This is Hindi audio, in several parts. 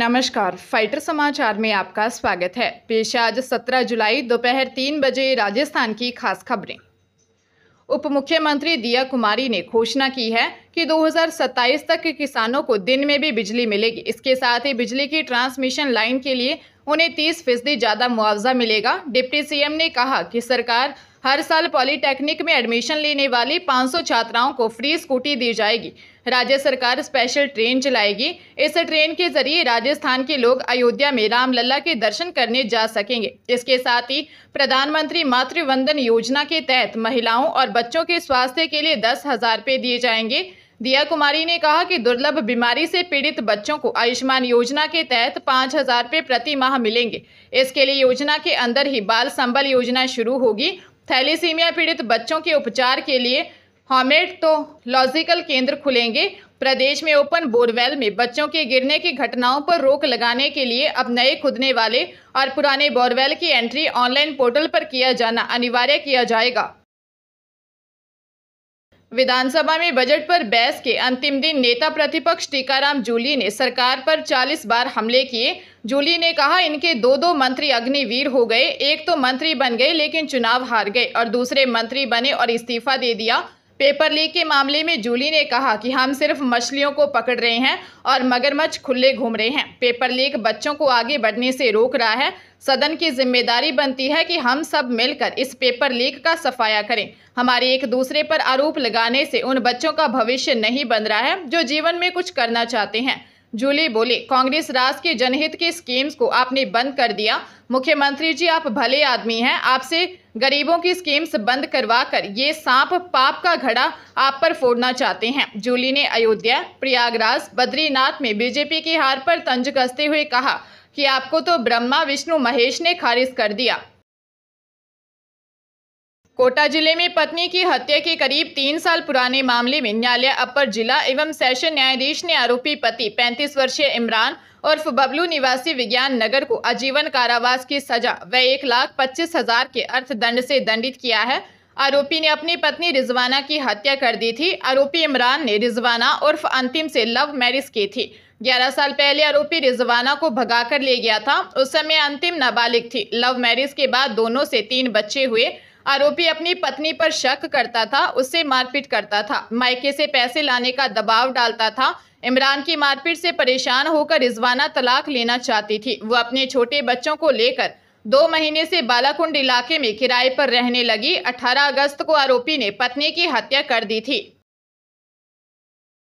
नमस्कार फाइटर समाचार में आपका स्वागत है पेश आज 17 जुलाई दोपहर तीन बजे राजस्थान की खास खबरें उप मुख्यमंत्री दिया कुमारी ने घोषणा की है कि 2027 तक किसानों को दिन में भी बिजली मिलेगी इसके साथ ही बिजली की ट्रांसमिशन लाइन के लिए उन्हें तीस फीसदी ज़्यादा मुआवजा मिलेगा डिप्टी सीएम ने कहा कि सरकार हर साल पॉलीटेक्निक में एडमिशन लेने वाली 500 छात्राओं को फ्री स्कूटी दी जाएगी राज्य सरकार स्पेशल ट्रेन चलाएगी इस ट्रेन के जरिए राजस्थान के लोग अयोध्या में रामलला के दर्शन करने जा सकेंगे इसके साथ ही प्रधानमंत्री मातृवंदन योजना के तहत महिलाओं और बच्चों के स्वास्थ्य के लिए दस हजार रुपये दिए जाएंगे दिया कुमारी ने कहा कि दुर्लभ बीमारी से पीड़ित बच्चों को आयुष्मान योजना के तहत पाँच हजार रुपये प्रति माह मिलेंगे इसके लिए योजना के अंदर ही बाल संबल योजना शुरू होगी थैलीसीमिया पीड़ित बच्चों के उपचार के लिए हॉमेट तो लॉजिकल केंद्र खुलेंगे प्रदेश में ओपन बोरवेल में बच्चों के गिरने की घटनाओं पर रोक लगाने के लिए अब नए खुदने वाले और पुराने बोरवेल की एंट्री ऑनलाइन पोर्टल पर किया जाना अनिवार्य किया जाएगा विधानसभा में बजट पर बहस के अंतिम दिन नेता प्रतिपक्ष टीकाराम जूली ने सरकार पर 40 बार हमले किए जूली ने कहा इनके दो दो मंत्री अग्निवीर हो गए एक तो मंत्री बन गए लेकिन चुनाव हार गए और दूसरे मंत्री बने और इस्तीफा दे दिया पेपर लीक के मामले में जूली ने कहा कि हम सिर्फ मछलियों को पकड़ रहे हैं और मगरमच्छ खुले घूम रहे हैं पेपर लीक बच्चों को आगे बढ़ने से रोक रहा है सदन की जिम्मेदारी बनती है कि हम सब मिलकर इस पेपर लीक का सफाया करें हमारे एक दूसरे पर आरोप लगाने से उन बच्चों का भविष्य नहीं बन रहा है जो जीवन में कुछ करना चाहते हैं जूली बोले कांग्रेस राष्ट्र के जनहित की स्कीम्स को आपने बंद कर दिया मुख्यमंत्री जी आप भले आदमी हैं आपसे गरीबों की स्कीम्स बंद करवा कर ये सांप पाप का घड़ा आप पर फोड़ना चाहते हैं जूली ने अयोध्या प्रयागराज बद्रीनाथ में बीजेपी की हार पर तंज कसते हुए कहा कि आपको तो ब्रह्मा विष्णु महेश ने खारिज कर दिया कोटा जिले में पत्नी की हत्या के करीब तीन साल पुराने मामले में न्यायालय अपर जिला एवं सेशन न्यायाधीश ने आरोपी पति 35 वर्षीय इमरान उर्फ बबलू निवासी विज्ञान नगर को आजीवन कारावास की सजा व एक लाख पच्चीस हजार के अर्थदंड से दंडित किया है आरोपी ने अपनी पत्नी रिजवाना की हत्या कर दी थी आरोपी इमरान ने रिजवाना उर्फ अंतिम से लव मैरिज की थी 11 साल पहले आरोपी रिजवाना को भगाकर ले गया था उस समय अंतिम नाबालिग थी लव मैरिज के बाद दोनों से तीन बच्चे हुए आरोपी अपनी पत्नी पर शक करता था उससे मारपीट करता था मायके से पैसे लाने का दबाव डालता था इमरान की मारपीट से परेशान होकर रिजवाना तलाक लेना चाहती थी वो अपने छोटे बच्चों को लेकर दो महीने से बालाकुंड इलाके में किराए पर रहने लगी 18 अगस्त को आरोपी ने पत्नी की हत्या कर दी थी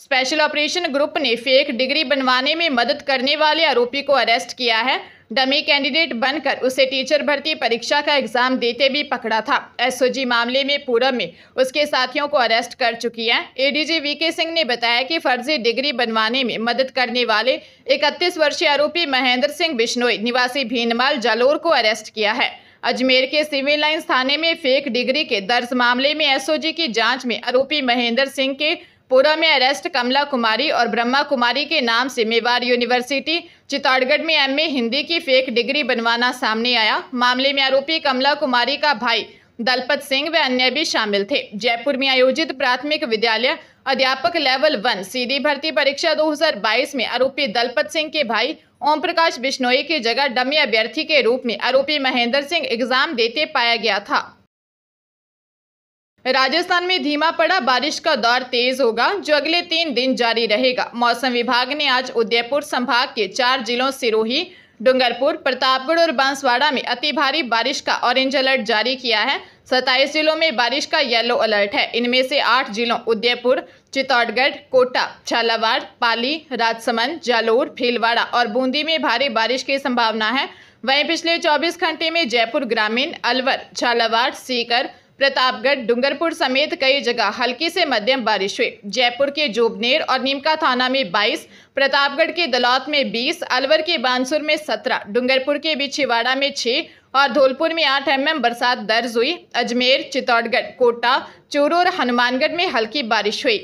स्पेशल ऑपरेशन ग्रुप ने फेक डिग्री बनवाने में मदद करने वाले आरोपी को अरेस्ट किया है डमी कैंडिडेट बनकर उसे टीचर भर्ती परीक्षा का एग्जाम देते भी पकड़ा था एसओजी मामले में पूरब में उसके साथियों को अरेस्ट कर चुकी है एडीजी वीके सिंह ने बताया कि फर्जी डिग्री बनवाने में मदद करने वाले 31 वर्षीय आरोपी महेंद्र सिंह बिश्नोई निवासी भीनमाल जालोर को अरेस्ट किया है अजमेर के सिविल लाइन्स थाने में फेक डिग्री के दर्ज मामले में एसओजी की जांच में आरोपी महेंद्र सिंह के पूर्व में अरेस्ट कमला कुमारी और ब्रह्मा कुमारी के नाम से मेवाड़ यूनिवर्सिटी चित्तौड़गढ़ में एमए हिंदी की फेक डिग्री बनवाना सामने आया मामले में आरोपी कमला कुमारी का भाई दलपत सिंह व अन्य भी शामिल थे जयपुर में आयोजित प्राथमिक विद्यालय अध्यापक लेवल वन सीधी भर्ती परीक्षा 2022 में आरोपी दलपत सिंह के भाई ओम प्रकाश बिश्नोई की जगह डमी अभ्यर्थी के रूप में आरोपी महेंद्र सिंह एग्जाम देते पाया गया था राजस्थान में धीमा पड़ा बारिश का दौर तेज होगा जो अगले तीन दिन जारी रहेगा मौसम विभाग ने आज उदयपुर संभाग के चार जिलों सिरोही डूंगरपुर प्रतापगढ़ और बांसवाड़ा में अति भारी बारिश का ऑरेंज अलर्ट जारी किया है सत्ताईस जिलों में बारिश का येलो अलर्ट है इनमें से आठ जिलों उदयपुर चित्तौड़गढ़ कोटा झालावाड़ पाली राजसमंद जालोर भीलवाड़ा और बूंदी में भारी बारिश की संभावना है वहीं पिछले 24 घंटे में जयपुर ग्रामीण अलवर झालावाड़ सीकर प्रतापगढ़ डूंगरपुर समेत कई जगह हल्की से मध्यम बारिश हुई जयपुर के जोबनेर और नीमका थाना में 22, प्रतापगढ़ के दलौत में 20, अलवर के बानसुर में 17, डूंगरपुर के बिछीवाड़ा में 6 और धौलपुर में 8 एम बरसात दर्ज हुई अजमेर चित्तौड़गढ़ कोटा चूरू और हनुमानगढ़ में हल्की बारिश हुई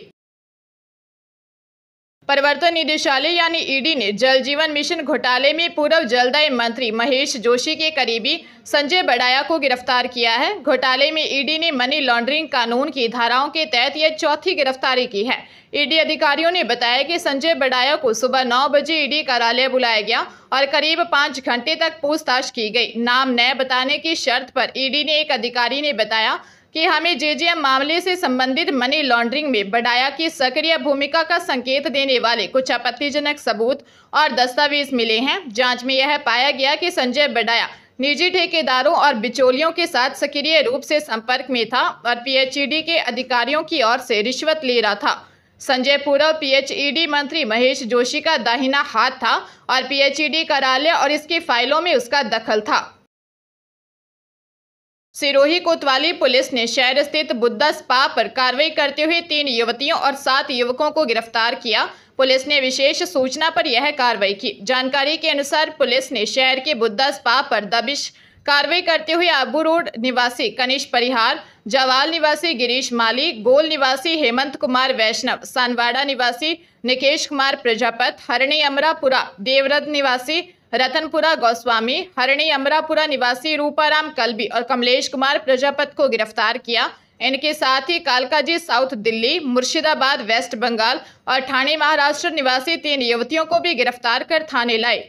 प्रवर्तन निदेशालय यानी ईडी ने जल जीवन मिशन घोटाले में पूर्व जलदाय मंत्री महेश जोशी के करीबी संजय बड़ाया को गिरफ्तार किया है घोटाले में ईडी ने मनी लॉन्ड्रिंग कानून की धाराओं के तहत यह चौथी गिरफ्तारी की है ईडी अधिकारियों ने बताया कि संजय बड़ाया को सुबह नौ बजे ईडी कार्यालय बुलाया गया और करीब पाँच घंटे तक पूछताछ की गई नाम न बताने की शर्त पर ईडी ने एक अधिकारी ने बताया कि हमें जेजेएम मामले से संबंधित मनी लॉन्ड्रिंग में बडाया की सक्रिय भूमिका का संकेत देने वाले कुछ आपत्तिजनक सबूत और दस्तावेज मिले हैं जांच में यह पाया गया कि संजय बडाया निजी ठेकेदारों और बिचौलियों के साथ सक्रिय रूप से संपर्क में था और पी के अधिकारियों की ओर से रिश्वत ले रहा था संजय पूर्व पीएचईडी मंत्री महेश जोशी का दाहिना हाथ था और पीएचईडी कार्यालय और इसकी फाइलों में उसका दखल था सिरोही कोतवाली पुलिस ने शहर स्थित बुद्धा स्पा पर कार्रवाई करते हुए तीन युवतियों और सात युवकों को गिरफ्तार किया पुलिस ने विशेष सूचना पर यह कार्रवाई की जानकारी के अनुसार पुलिस ने शहर के बुद्धा स्पा पर दबिश कार्रवाई करते हुए आबू रोड निवासी कनिष परिहार जवाल निवासी गिरीश माली गोल निवासी हेमंत कुमार वैष्णव सानवाड़ा निवासी निकेश कुमार प्रजापत हरणी अमरापुरा देवरद निवासी रतनपुरा गोस्वामी हरणी अमरापुरा निवासी रूपाराम कल्बी और कमलेश कुमार प्रजापत को गिरफ्तार किया इनके साथ ही कालकाजी साउथ दिल्ली मुर्शिदाबाद वेस्ट बंगाल और ठाणे महाराष्ट्र निवासी तीन युवतियों को भी गिरफ्तार कर थाने लाए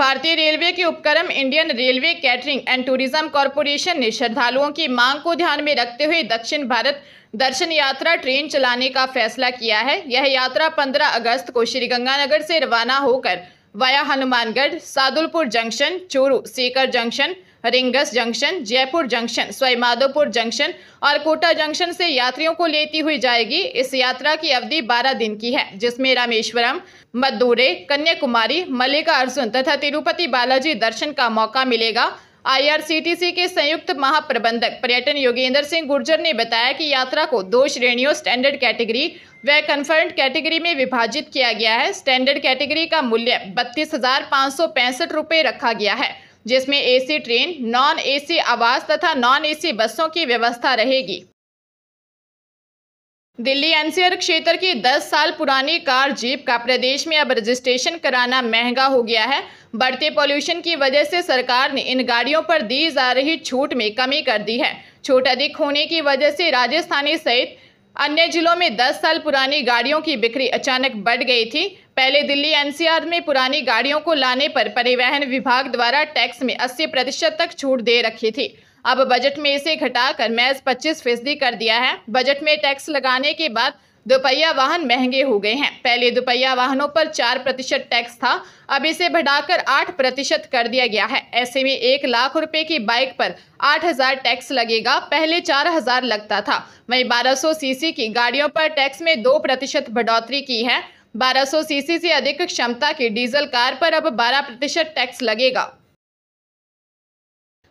भारतीय रेलवे के उपक्रम Indian railway catering and tourism corporation ने श्रद्धालुओं की मांग को ध्यान में रखते हुए दक्षिण भारत दर्शन यात्रा ट्रेन चलाने का फैसला किया है यह यात्रा 15 अगस्त को श्रीगंगानगर से रवाना होकर via Hanumangarh Sadulpur junction Churu Sikar junction Ringas junction Jaipur junction Sawai Madhopur junction और कोटा जंक्शन से यात्रियों को लेती हुई जाएगी इस यात्रा की अवधि 12 दिन की है जिसमें रामेश्वरम मद्दूरे कन्याकुमारी मल्लिका अर्जुन तथा तिरुपति बालाजी दर्शन का मौका मिलेगा आईआरसीटीसी के संयुक्त महाप्रबंधक पर्यटन योगेंद्र सिंह गुर्जर ने बताया कि यात्रा को दो श्रेणियों स्टैंडर्ड कैटेगरी व कन्फर्म कैटेगरी में विभाजित किया गया है स्टैंडर्ड कैटेगरी का मूल्य बत्तीस रुपये रखा गया है जिसमें एसी ट्रेन नॉन एसी आवास तथा नॉन एसी बसों की व्यवस्था रहेगी दिल्ली एनसीआर क्षेत्र की 10 साल पुरानी कार जीप का प्रदेश में अब रजिस्ट्रेशन कराना महंगा हो गया है बढ़ते पॉल्यूशन की वजह से सरकार ने इन गाड़ियों पर दी जा रही छूट में कमी कर दी है छूट अधिक होने की वजह से राजस्थानी सहित अन्य जिलों में 10 साल पुरानी गाड़ियों की बिक्री अचानक बढ़ गई थी पहले दिल्ली एनसीआर में पुरानी गाड़ियों को लाने पर परिवहन विभाग द्वारा टैक्स में 80 प्रतिशत तक छूट दे रखी थी अब बजट में इसे घटाकर महज पच्चीस फीसदी कर दिया है बजट में टैक्स लगाने के बाद दोपहिया वाहन महंगे हो गए हैं पहले दोपहिया वाहनों पर चार प्रतिशत टैक्स था अब इसे बढ़ाकर आठ प्रतिशत कर दिया गया है ऐसे में एक लाख रुपए की बाइक पर आठ हजार टैक्स लगेगा पहले चार हजार लगता था वहीं बारह सौ सीसी की गाड़ियों पर टैक्स में दो प्रतिशत बढ़ोतरी की है 1200 सीसी से अधिक क्षमता की डीजल कार पर अब बारह प्रतिशत टैक्स लगेगा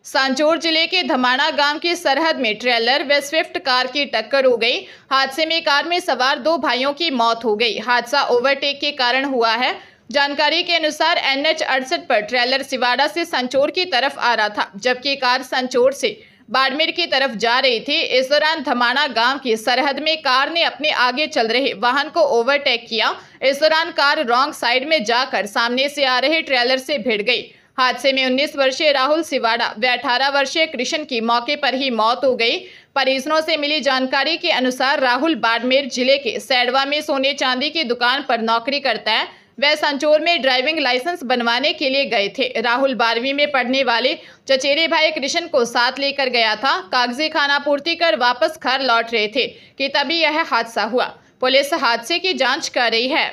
सांचौर जिले के धमाणा गांव की सरहद में ट्रेलर व स्विफ्ट कार की टक्कर हो गई हादसे में कार में सवार दो भाइयों की मौत हो गई हादसा ओवरटेक के कारण हुआ है जानकारी के अनुसार एन एच अड़सठ पर ट्रेलर सिवाड़ा से संचोर की तरफ आ रहा था जबकि कार संचोर से बाड़मेर की तरफ जा रही थी इस दौरान धमाना गांव की सरहद में कार ने अपने आगे चल रहे वाहन को ओवरटेक किया इस दौरान कार रॉन्ग साइड में जाकर सामने से आ रहे ट्रेलर से भिड़ गई हादसे में 19 वर्षीय राहुल सिवाड़ा व 18 वर्षीय कृष्ण की मौके पर ही मौत हो गई परिजनों से मिली जानकारी के अनुसार राहुल बाड़मेर जिले के सैडवा में सोने चांदी की दुकान पर नौकरी करता है वह संचोर में ड्राइविंग लाइसेंस बनवाने के लिए गए थे राहुल बारहवीं में पढ़ने वाले चचेरे भाई कृष्ण को साथ लेकर गया था कागजी खाना पूर्ति कर वापस घर लौट रहे थे कि तभी यह हादसा हुआ पुलिस हादसे की जांच कर रही है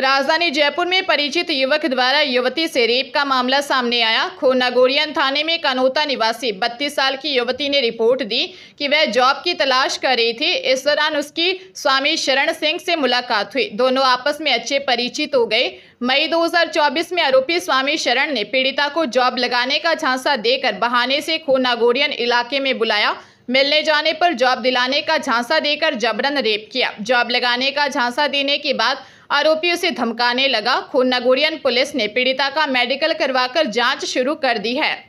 राजधानी जयपुर में परिचित युवक द्वारा युवती से रेप का मामला सामने आया खोनागोरियन थाने में कनोता निवासी 32 साल की युवती ने रिपोर्ट दी कि वह जॉब की तलाश कर रही थी इस दौरान उसकी स्वामी शरण सिंह से मुलाकात हुई दोनों आपस में अच्छे परिचित हो गए मई 2024 में आरोपी स्वामी शरण ने पीड़िता को जॉब लगाने का झांसा देकर बहाने से खोनागोरियन इलाके में बुलाया मिलने जाने पर जॉब दिलाने का झांसा देकर जबरन रेप किया जॉब लगाने का झांसा देने के बाद आरोपी उसे धमकाने लगा नगोरियन पुलिस ने पीड़िता का मेडिकल करवाकर जांच शुरू कर दी है